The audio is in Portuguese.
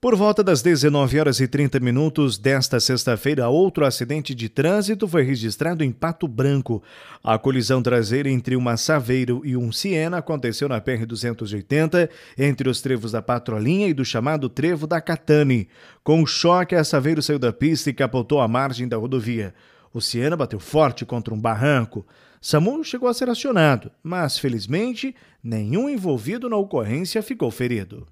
Por volta das 19 horas e 30 minutos desta sexta-feira, outro acidente de trânsito foi registrado em Pato Branco. A colisão traseira entre uma Saveiro e um Siena aconteceu na PR-280, entre os trevos da Patrolinha e do chamado Trevo da Catane. Com o choque, a Saveiro saiu da pista e capotou à margem da rodovia. O Siena bateu forte contra um barranco. SAMU chegou a ser acionado, mas felizmente nenhum envolvido na ocorrência ficou ferido.